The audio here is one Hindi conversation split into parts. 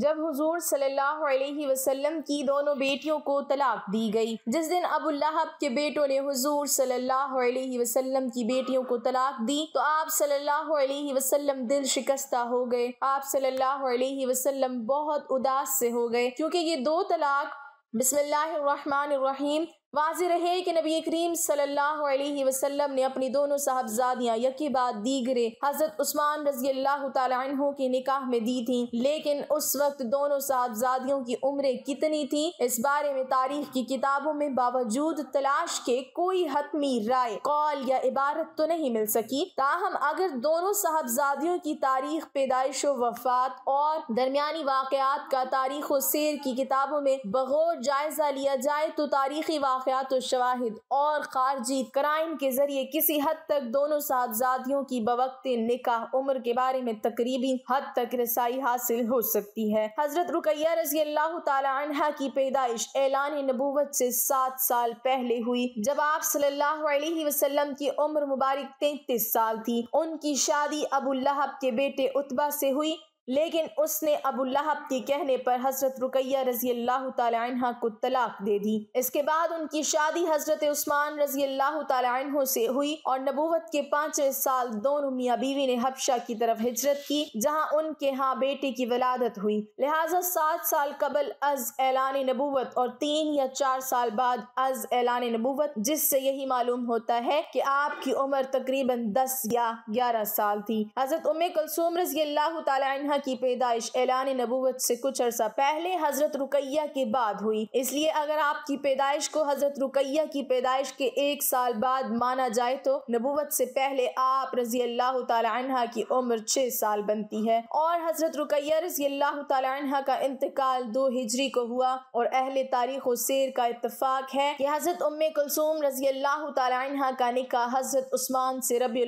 जब हुजूर सल्लल्लाहु अलैहि वसल्लम की दोनों बेटियों को तलाक दी गई जिस दिन अबू लहब के बेटों ने हुजूर सल्लल्लाहु अलैहि वसल्लम की बेटियों को तलाक दी तो आप सल्लल्लाहु अलैहि वसल्लम दिल शिकस्ता हो गए आप सल्लल्लाहु अलैहि वसल्लम बहुत उदास से हो गए क्योंकि ये दो तलाक बिस्मिल्लाहिर्रहमानिर्रहीम वाज रहे कि नबी करीम सल्लल्लाहु अलैहि वसल्लम ने अपनी दोनों साहबजादियाँ यकी बात दीगरे हजरत उस्मान रजी अल्लाह तु के निकाह में दी थी लेकिन उस वक्त दोनों साहबजादियों की उम्र कितनी थी इस बारे में तारीख की किताबों में बावजूद तलाश के कोई हतमी राय कौल या इबारत तो नहीं मिल सकी ताहम अगर दोनों साहबजादियों की तारीख पैदाइश वफात और दरमियानी वाकयात का तारीख सैर की किताबों में बगौर जायजा लिया जाए तो तारीखी वाकत शवाहिद और खारजी क्राइम के ज़रिए किसी हद तक दोनों साहबजादियों की बवक्त निकाह उम्र के बारे में तकरीबी हद तक रसाई हासिल हो सकती है हजरत रुकैया रजी अल्लाह तला की पैदाइश ऐलान नबूवत से सात साल पहले हुई जब आप सल्लल्लाहु अलैहि की उम्र मुबारक तैतीस साल थी उनकी शादी अबुल्लाहब के बेटे उतबा से हुई लेकिन उसने अबू लहब के कहने पर हजरत रुकैया रजी अल्लाह तला को तलाक दे दी इसके बाद उनकी शादी हजरत उस्मान रजी अल्लाह तला से हुई और नबूवत के पांचवे साल दोनों मियाँ बीवी ने हबशा की तरफ हिजरत की जहाँ उनके यहाँ बेटे की विलादत हुई लिहाजा सात साल कबल अज ऐलान नबूवत और तीन या चार साल बाद अज ऐलान नबूवत जिससे यही मालूम होता है कि आपकी उम्र तकरीबन दस या ग्यारह साल थी हजरत उम कलसूम रजी अल्लाह तला की पैदाइश ऐलान नबूवत से कुछ अरसा पहले हजरत रुकैया के बाद हुई इसलिए अगर आपकी पैदाइश को हजरत रुकैया की पैदाइश के एक साल बाद माना जाए तो नबूवत से पहले आप रजी अल्लाह तहा की उम्र छह साल बनती है और हजरत रुकैया रजी अल्लाह तहा का इंतकाल दो हिजरी को हुआ और अहल तारीख सैर का इतफाक है कि हजरत उम कुलसूम रजी अल्लाह तहा का निकाह हजरत उस्मान से रबी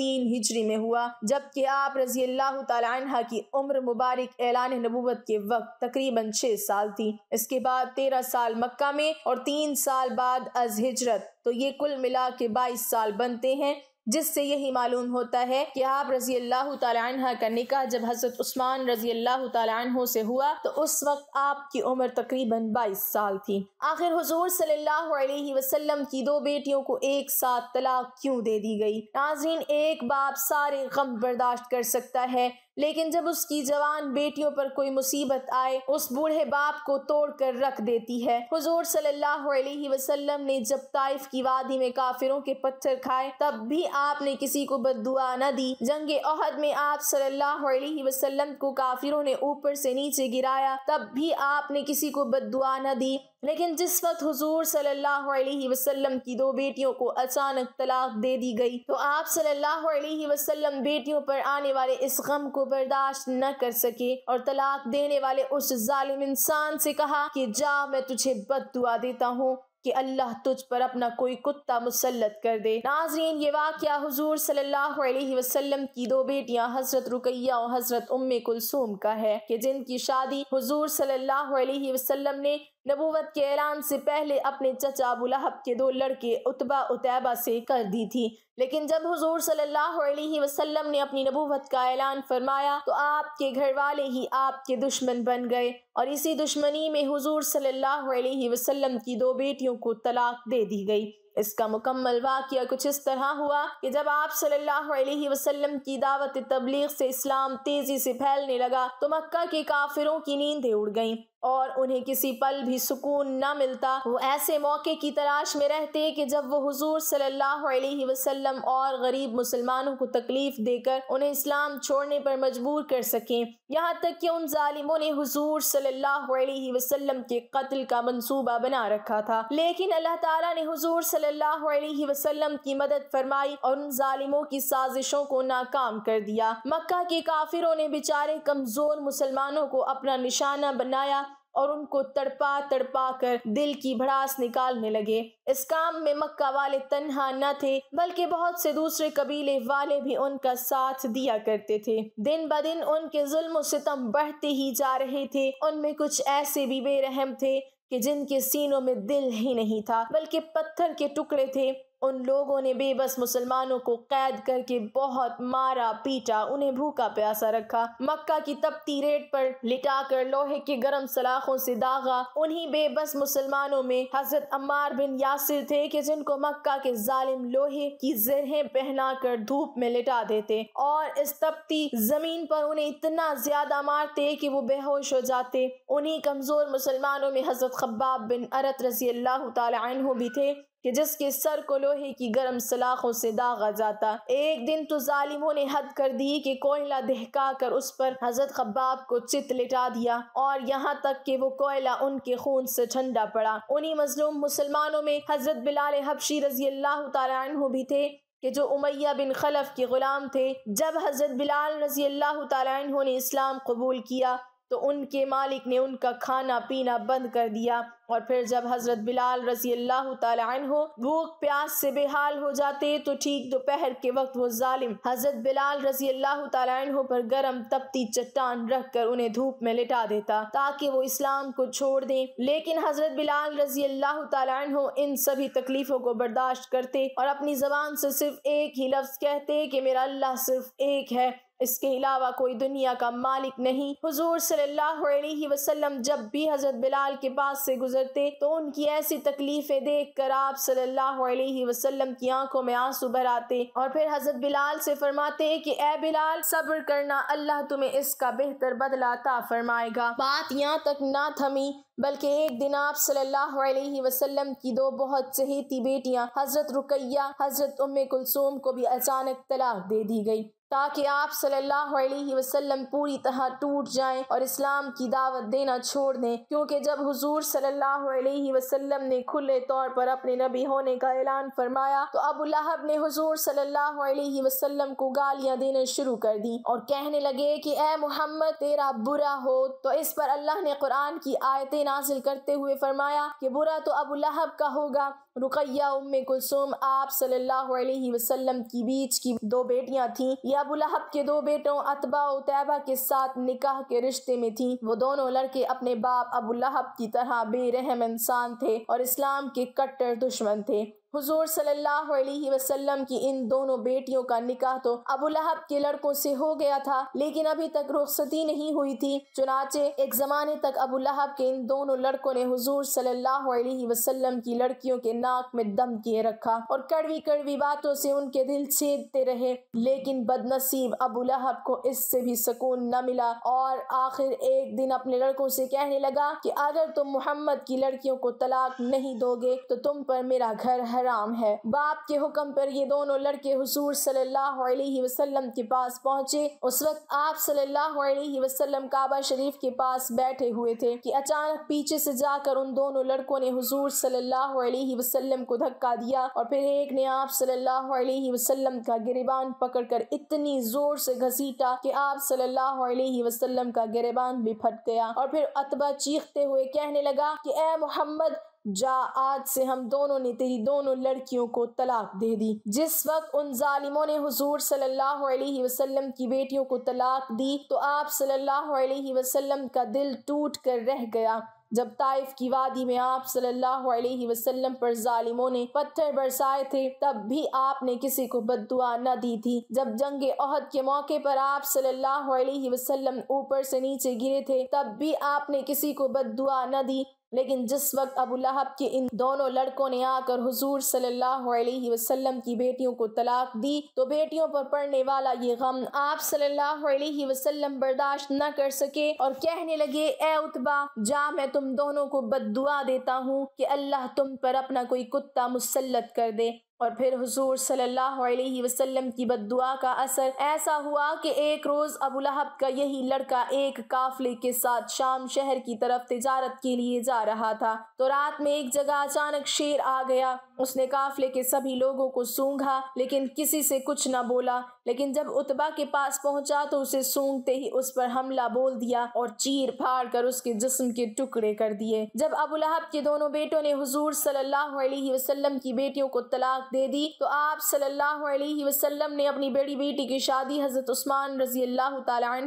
तीन हिजरी में हुआ जबकि आप रजी अल्लाह तहा की उम्र मुबारक ऐलान नबूवत के वक्त तकरीबन छह साल थी इसके बाद तेरह साल मक्का में और तीन साल बाद अज हिजरत तो ये कुल मिला के बाईस साल बनते हैं जिससे यही मालूम होता है कि आप रजी अल्लाह तला का निकाह जब हजरत उस्मान रजी अल्लाह तला से हुआ तो उस वक्त आपकी उम्र तकरीबन 22 साल थी आखिर हजूर सल्लल्लाहु अलैहि वसल्लम की दो बेटियों को एक साथ तलाक क्यों दे दी गई नाजरीन एक बाप सारे गम बर्दाश्त कर सकता है लेकिन जब उसकी जवान बेटियों पर कोई मुसीबत आए उस बूढ़े बाप को तोड़ कर रख देती है हुजूर सल्लल्लाहु अलैहि वसल्लम ने जब ताइफ की वादी में काफिरों के पत्थर खाए तब भी आपने किसी को बददुआ न दी जंग ओहद में आप सल्लल्लाहु अलैहि वसल्लम को काफिरों ने ऊपर से नीचे गिराया तब भी आपने किसी को बददुआ न दी लेकिन जिस वक्त हुजूर सल्लल्लाहु अलैहि वसल्लम की दो बेटियों को अचानक तलाक दे दी गई तो आप सल्लल्लाहु अलैहि वसल्लम बेटियों पर आने वाले इस गम को बर्दाश्त न कर सके और तलाक देने वाले उस जालिम इंसान से कहा कि जा मैं तुझे बद दुआ देता हूँ कि अल्लाह तुझ पर अपना कोई कुत्ता मुसलत कर दे नाजरीन ये वाक्य हजूर सल्लल्लाहु अलैहि वसल्लम की दो बेटियां हजरत रुकैया और हजरत उम्मे कुलसूम का है कि जिनकी शादी हजूर सल्लल्लाहु अलैहि वसल्लम ने नबूवत के ऐलान से पहले अपने चचा बुलहब के दो लड़के उतबा उतैबा से कर दी थी लेकिन जब हुजूर सल्लल्लाहु अलैहि वसल्लम ने अपनी नबूवत का ऐलान फरमाया तो आपके घर वाले ही आपके दुश्मन बन गए और इसी दुश्मनी में हुजूर सल्लल्लाहु अलैहि वसल्लम की दो बेटियों को तलाक दे दी गई इसका मुकम्मल वाक्य कुछ इस तरह हुआ कि जब आप सल्लल्लाहु अलैहि वसल्लम की दावत तबलीग से इस्लाम तेज़ी से फैलने लगा तो मक्का के काफिरों की नींदें उड़ गईं और उन्हें किसी पल भी सुकून न मिलता वो ऐसे मौके की तलाश में रहते कि जब वो हुजूर सल्लल्लाहु अलैहि वसल्लम और गरीब मुसलमानों को तकलीफ देकर उन्हें इस्लाम छोड़ने पर मजबूर कर सकें यहाँ तक कि उन जालिमों ने हुजूर सल्लल्लाहु अलैहि वसल्लम के कत्ल का मंसूबा बना रखा था लेकिन अल्लाह ताला ने हुजूर सल सल्लल्लाहु अलैहि वसल्लम की मदद फरमाई और उन जालिमों की साजिशों को नाकाम कर दिया मक्का के काफिरों ने बेचारे कमजोर मुसलमानों को अपना निशाना बनाया और उनको तड़पा तड़पा कर दिल की भड़ास निकालने लगे इस काम में मक्का वाले तन्हा न थे बल्कि बहुत से दूसरे कबीले वाले भी उनका साथ दिया करते थे दिन ब दिन उनके जुल्म सितम बढ़ते ही जा रहे थे उनमें कुछ ऐसे भी बेरहम थे कि जिनके सीनों में दिल ही नहीं था बल्कि पत्थर के टुकड़े थे उन लोगों ने बेबस मुसलमानों को कैद करके बहुत मारा पीटा उन्हें भूखा प्यासा रखा मक्का की तपती रेट पर लिटाकर लोहे के गर्म सलाखों से दागा उन्हीं बेबस मुसलमानों में हजरत अम्मार बिन यासिर थे कि जिनको मक्का के जालिम लोहे की जरहें पहनाकर धूप में लिटा देते और इस तपती जमीन पर उन्हें इतना ज्यादा मारते कि वो बेहोश हो जाते उन्हीं कमजोर मुसलमानों में हजरत खब्बाब बिन अरत रजी अल्लाह तु भी थे कि जिसके सर को लोहे की गर्म सलाखों से दागा जाता एक दिन तो जालिमों ने हद कर दी कि कोयला दहका कर उस पर हजरत खब्बाब को चित लिटा दिया और यहाँ तक कि वो कोयला उनके खून से ठंडा पड़ा उन्हीं मजलूम मुसलमानों में हजरत बिलाल हबशी रजी अल्लाह तु भी थे कि जो उमैया बिन खलफ के ग़ुलाम थे जब हज़रत बिलाल रजी अल्लाह तु ने इस्लाम कबूल किया तो उनके मालिक ने उनका खाना पीना बंद कर दिया और फिर जब हज़रत बिलाल रजी अल्लाह हो भूख प्यास से बेहाल हो जाते तो ठीक दोपहर के वक्त वो जालिम हज़रत बिलाल रजी अल्लाह हो पर गर्म तपती चट्टान रख कर उन्हें धूप में लिटा देता ताकि वो इस्लाम को छोड़ दें लेकिन हज़रत बिलाल रजी अल्लाह हो इन सभी तकलीफ़ों को बर्दाश्त करते और अपनी जबान से सिर्फ एक ही लफ्ज़ कहते कि मेरा अल्लाह सिर्फ एक है इसके अलावा कोई दुनिया का मालिक नहीं हजूर सल्लल्लाहु अलैहि वसल्लम जब भी हजरत बिलाल के पास से गुजरते तो उनकी ऐसी तकलीफें देख कर आप सल्लल्लाहु अलैहि वसल्लम की आंखों में आंसू भर आते और फिर हजरत बिलाल से फरमाते कि ए बिलाल सब्र करना अल्लाह तुम्हें इसका बेहतर बदला ता फरमाएगा बात यहाँ तक ना थमी बल्कि एक दिन आप सल्लल्लाहु अलैहि वसल्लम की दो बहुत चहेती बेटियां हजरत रुकैया हजरत उम्मे कुलसूम को भी अचानक तलाक दे दी गई ताकि आप सल्लल्लाहु अलैहि वसल्लम पूरी तरह टूट जाएं और इस्लाम की दावत देना छोड़ दें क्योंकि जब हुजूर सल्लल्लाहु अलैहि वसल्लम ने खुले तौर पर अपने नबी होने का ऐलान फरमाया तो अबू लहब ने हुजूर सल्लल्लाहु अलैहि वसल्लम को गालियां देना शुरू कर दी और कहने लगे कि ए मोहम्मद तेरा बुरा हो तो इस पर अल्लाह ने कुरान की आयतें नाजिल करते हुए फरमाया कि बुरा तो अबू लहब का होगा रुकैया उम कुलसुम आप सल्लल्लाहु अलैहि वसल्लम की बीच की दो बेटियां थीं ये अबू लहब के दो बेटों अतबा उतैबा के साथ निकाह के रिश्ते में थीं वो दोनों लड़के अपने बाप अबू लहब की तरह बेरहम इंसान थे और इस्लाम के कट्टर दुश्मन थे हुजूर सल्लल्लाहु अलैहि वसल्लम की इन दोनों बेटियों का निकाह तो अबू लहब के लड़कों से हो गया था लेकिन अभी तक रुखसती नहीं हुई थी चुनाचे एक जमाने तक अबू लहब के इन दोनों लड़कों ने हुजूर सल्लल्लाहु अलैहि वसल्लम की लड़कियों के नाक में दम किए रखा और कड़वी कड़वी बातों से उनके दिल छेदते रहे लेकिन बदनसीब अबू लहब को इससे भी सुकून न मिला और आखिर एक दिन अपने लड़कों से कहने लगा की अगर तुम मोहम्मद की लड़कियों को तलाक नहीं दोगे तो तुम पर मेरा घर है हराम है बाप के हुक्म पर ये दोनों लड़के हुजूर सल्लल्लाहु अलैहि वसल्लम के पास पहुँचे उस वक्त आप सल्लल्लाहु अलैहि वसल्लम काबा शरीफ के पास बैठे हुए थे कि अचानक पीछे से जाकर उन दोनों लड़कों ने हुजूर सल्लल्लाहु अलैहि वसल्लम को धक्का दिया और फिर एक ने आप सल्लल्लाहु अलैहि वसल्लम का गिरबान पकड़कर इतनी जोर से घसीटा कि आप सल्लल्लाहु अलैहि वसल्लम का गिरबान भी फट गया और फिर अतबा चीखते हुए कहने लगा कि ए मोहम्मद जा आज से हम दोनों ने तेरी दोनों लड़कियों को तलाक दे दी जिस वक्त उन जालिमों ने हुजूर सल्लल्लाहु अलैहि वसल्लम की बेटियों को तलाक दी तो आप सल्लल्लाहु अलैहि वसल्लम का दिल टूट कर रह गया जब ताइफ की वादी में आप सल्लल्लाहु अलैहि वसल्लम पर जालिमों ने पत्थर बरसाए थे तब भी आपने किसी को बददुआ न दी थी जब जंग ओहद के मौके पर आप सल्लल्लाहु अलैहि वसल्लम ऊपर से नीचे गिरे थे तब भी आपने किसी को बददुआ न दी लेकिन जिस वक्त अबू लहब के इन दोनों लड़कों ने आकर हुजूर सल्लल्लाहु अलैहि वसल्लम की बेटियों को तलाक दी तो बेटियों पर पड़ने वाला ये गम आप सल्लल्लाहु अलैहि वसल्लम बर्दाश्त न कर सके और कहने लगे ए उतबा जा मैं तुम दोनों को बद देता हूँ कि अल्लाह तुम पर अपना कोई कुत्ता मुसलत कर दे और फिर हजूर सल्लल्लाहु अलैहि वसल्लम की बदुआ का असर ऐसा हुआ कि एक रोज़ अबू लहब का यही लड़का एक काफले के साथ शाम शहर की तरफ तजारत के लिए जा रहा था तो रात में एक जगह अचानक शेर आ गया उसने काफले के सभी लोगों को सूंघा लेकिन किसी से कुछ न बोला लेकिन जब उतबा के पास पहुंचा तो उसे सूंघते ही उस पर हमला बोल दिया और चीर फाड़ कर उसके जिस्म के टुकड़े कर दिए जब अबू लहब के दोनों बेटों ने हुजूर सल्लल्लाहु अलैहि वसल्लम की बेटियों को तलाक दे दी तो आप सल्लल्लाहु अलैहि वसल्लम ने अपनी बड़ी बेटी की शादी हजरत उस्मान रजी अल्लाह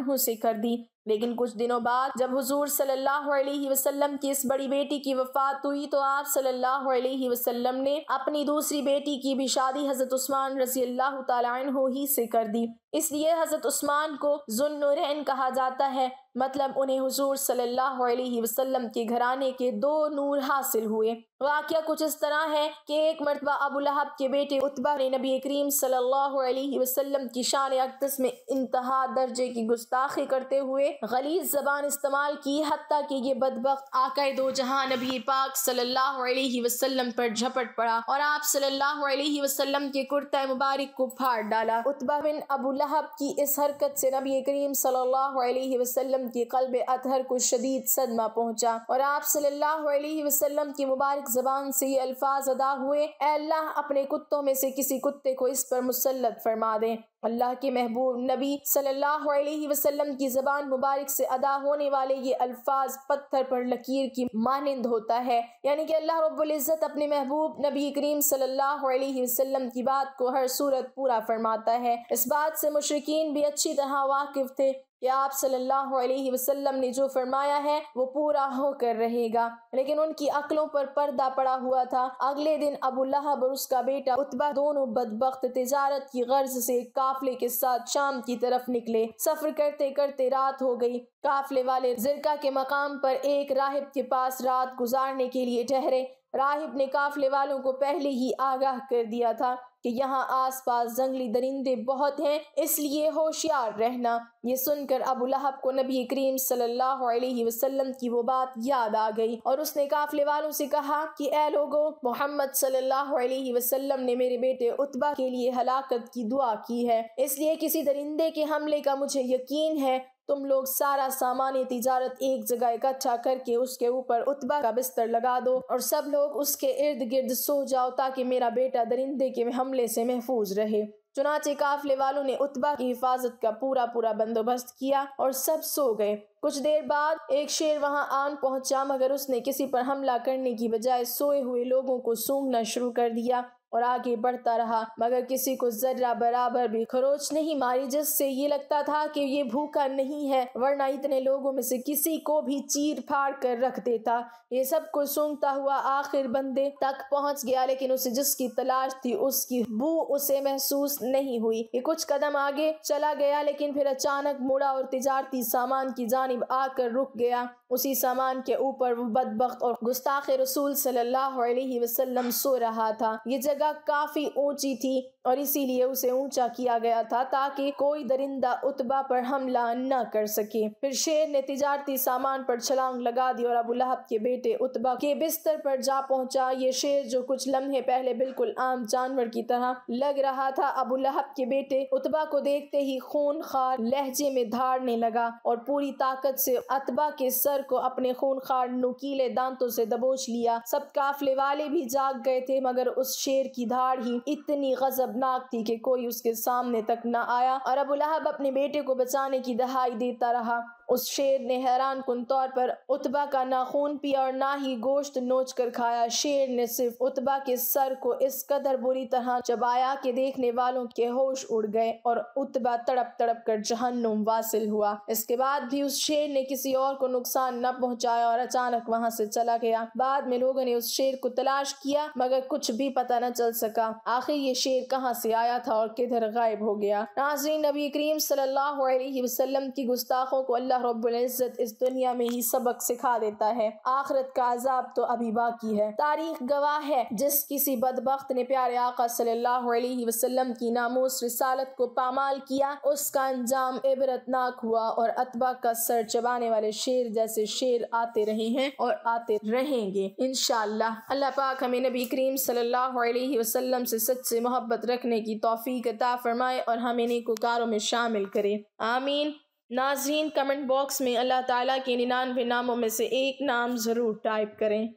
तु से कर दी लेकिन कुछ दिनों बाद जब हुजूर सल्लल्लाहु अलैहि वसल्लम की इस बड़ी बेटी की वफात हुई तो आप सल्लल्लाहु अलैहि वसल्लम ने अपनी दूसरी बेटी की भी शादी हज़रत उस्मान रजी अल्लाह तु ही से कर दी इसलिए हज़रत उस्मान को जुन्नुरैन कहा जाता है मतलब उन्हें हुजूर सल्लल्लाहु अलैहि वसल्लम के घराने के दो नूर हासिल हुए वाक्य कुछ इस तरह है कि एक मरतबा अबू लहब के बेटे उत्बा ने नबी करीम सल्लल्लाहु अलैहि वसल्लम की शान अकदस में इंतहा दर्जे की गुस्ताखी करते हुए गलीज जबान इस्तेमाल की हती कि ये बदबक आकाए दो जहां नबी पाक सल्लल्लाहु अलैहि वसल्लम पर झपट पड़ा और आप सल्लल्लाहु अलैहि वसल्लम के कुर्ता मुबारक को फाड़ डाला उत्बा बिन अबू लहब की इस हरकत से नबी करीम सल्लल्लाहु अलैहि वसल्लम वसल्लम के कल्ब अतहर को शदीद सदमा पहुँचा और आप सल्लल्लाहु अलैहि वसल्लम की मुबारक जबान से ये अल्फाज अदा हुए अल्लाह अपने कुत्तों में से किसी कुत्ते को इस पर मुसलत फरमा दें अल्लाह के महबूब नबी सल्लल्लाहु अलैहि वसल्लम की ज़बान मुबारक से अदा होने वाले ये अल्फाज पत्थर पर लकीर की मानंद होता है यानी कि अल्लाह रब्ज़त अपने महबूब नबी करीम सल्लल्लाहु अलैहि वसल्लम की बात को हर सूरत पूरा फरमाता है इस बात से मुशरकिन भी अच्छी तरह वाकिफ थे या आप सल्लल्लाहु अलैहि वसल्लम ने जो फरमाया है वो पूरा होकर रहेगा लेकिन उनकी अकलों पर पर्दा पड़ा हुआ था अगले दिन अबू लहब और उसका बेटा उतबा दोनों बदबख्त तजारत की गर्ज से काफले के साथ शाम की तरफ निकले सफर करते करते रात हो गई काफले वाले जिरका के मकाम पर एक राहिब के पास रात गुजारने के लिए ठहरे राहिब ने काफले वालों को पहले ही आगाह कर दिया था कि यहाँ आसपास जंगली दरिंदे बहुत हैं इसलिए होशियार रहना ये सुनकर अबू लहब को नबी करीम सल्लल्लाहु अलैहि वसल्लम की वो बात याद आ गई और उसने काफले वालों से कहा कि ए लोगों मोहम्मद सल्लल्लाहु अलैहि वसल्लम ने मेरे बेटे उतबा के लिए हलाकत की दुआ की है इसलिए किसी दरिंदे के हमले का मुझे यकीन है तुम लोग सारा सामान तिजारत एक जगह इकट्ठा करके उसके ऊपर उतबा का बिस्तर लगा दो और सब लोग उसके इर्द गिर्द सो जाओ ताकि मेरा बेटा दरिंदे के हमले से महफूज रहे चुनाचे काफले वालों ने उतबा की हिफाजत का पूरा पूरा बंदोबस्त किया और सब सो गए कुछ देर बाद एक शेर वहां आन पहुंचा मगर उसने किसी पर हमला करने की बजाय सोए हुए लोगों को सूंघना शुरू कर दिया और आगे बढ़ता रहा मगर किसी को जर्रा बराबर भी खरोच नहीं मारी जिससे ये लगता था कि ये भूखा नहीं है वरना इतने लोगों में से किसी को भी चीर फाड़ कर रख देता ये सब कुछ सूंघता हुआ आखिर बंदे तक पहुंच गया लेकिन उसे जिसकी तलाश थी उसकी बू उसे महसूस नहीं हुई ये कुछ कदम आगे चला गया लेकिन फिर अचानक मुड़ा और तिजारती सामान की जानब आकर रुक गया उसी सामान के ऊपर वो बदबक और गुस्ताख रसूल सल्लल्लाहु अलैहि वसल्लम सो रहा था ये जगह जगह काफी ऊंची थी और इसीलिए उसे ऊंचा किया गया था ताकि कोई दरिंदा उतबा पर हमला न कर सके फिर शेर ने तिजारती सामान पर छलांग लगा दी और अबू लहब के बेटे उतबा के बिस्तर पर जा पहुंचा ये शेर जो कुछ लम्हे पहले बिल्कुल आम जानवर की तरह लग रहा था अबू लहब के बेटे उतबा को देखते ही खून खार लहजे में धारने लगा और पूरी ताकत से अतबा के सर को अपने खून खार नुकीले दांतों से दबोच लिया सब काफले वाले भी जाग गए थे मगर उस शेर की धाड़ ही इतनी गजबनाक थी कि कोई उसके सामने तक न आया और अबू लहब अपने बेटे को बचाने की दहाई देता रहा उस शेर ने हैरान कन तौर पर उतबा का ना खून पिया और ना ही गोश्त नोच कर खाया शेर ने सिर्फ उतबा के सर को इस कदर बुरी तरह चबाया कि देखने वालों के होश उड़ गए और उतबा तड़प तड़प कर जहन्नुम वासिल हुआ इसके बाद भी उस शेर ने किसी और को नुकसान न पहुंचाया और अचानक वहां से चला गया बाद में लोगों ने उस शेर को तलाश किया मगर कुछ भी पता न चल सका आखिर ये शेर कहाँ से आया था और किधर गायब हो गया नाजरीन नबी करीम सल्लल्लाहु अलैहि वसल्लम की गुस्ताखों को अल्लाह अल्लाह रब्ज़त इस दुनिया में ही सबक सिखा देता है आखरत का अजाब तो अभी बाकी है तारीख गवाह है जिस किसी बदबख्त ने प्यारे आका सल्लल्लाहु अलैहि वसल्लम की नामोस रिसालत को पामाल किया उसका अंजाम इबरतनाक हुआ और अतबा का सर चबाने वाले शेर जैसे शेर आते रहे हैं और आते रहेंगे इनशाला अल्लाह पाक हमें नबी करीम सल्लल्लाहु अलैहि वसल्लम से सच से मोहब्बत रखने की तोफ़ी कता फरमाए और हम नेकोकारों में शामिल करे आमीन नाजरीन कमेंट बॉक्स में अल्लाह ताला के निन्यानवे नामों में से एक नाम ज़रूर टाइप करें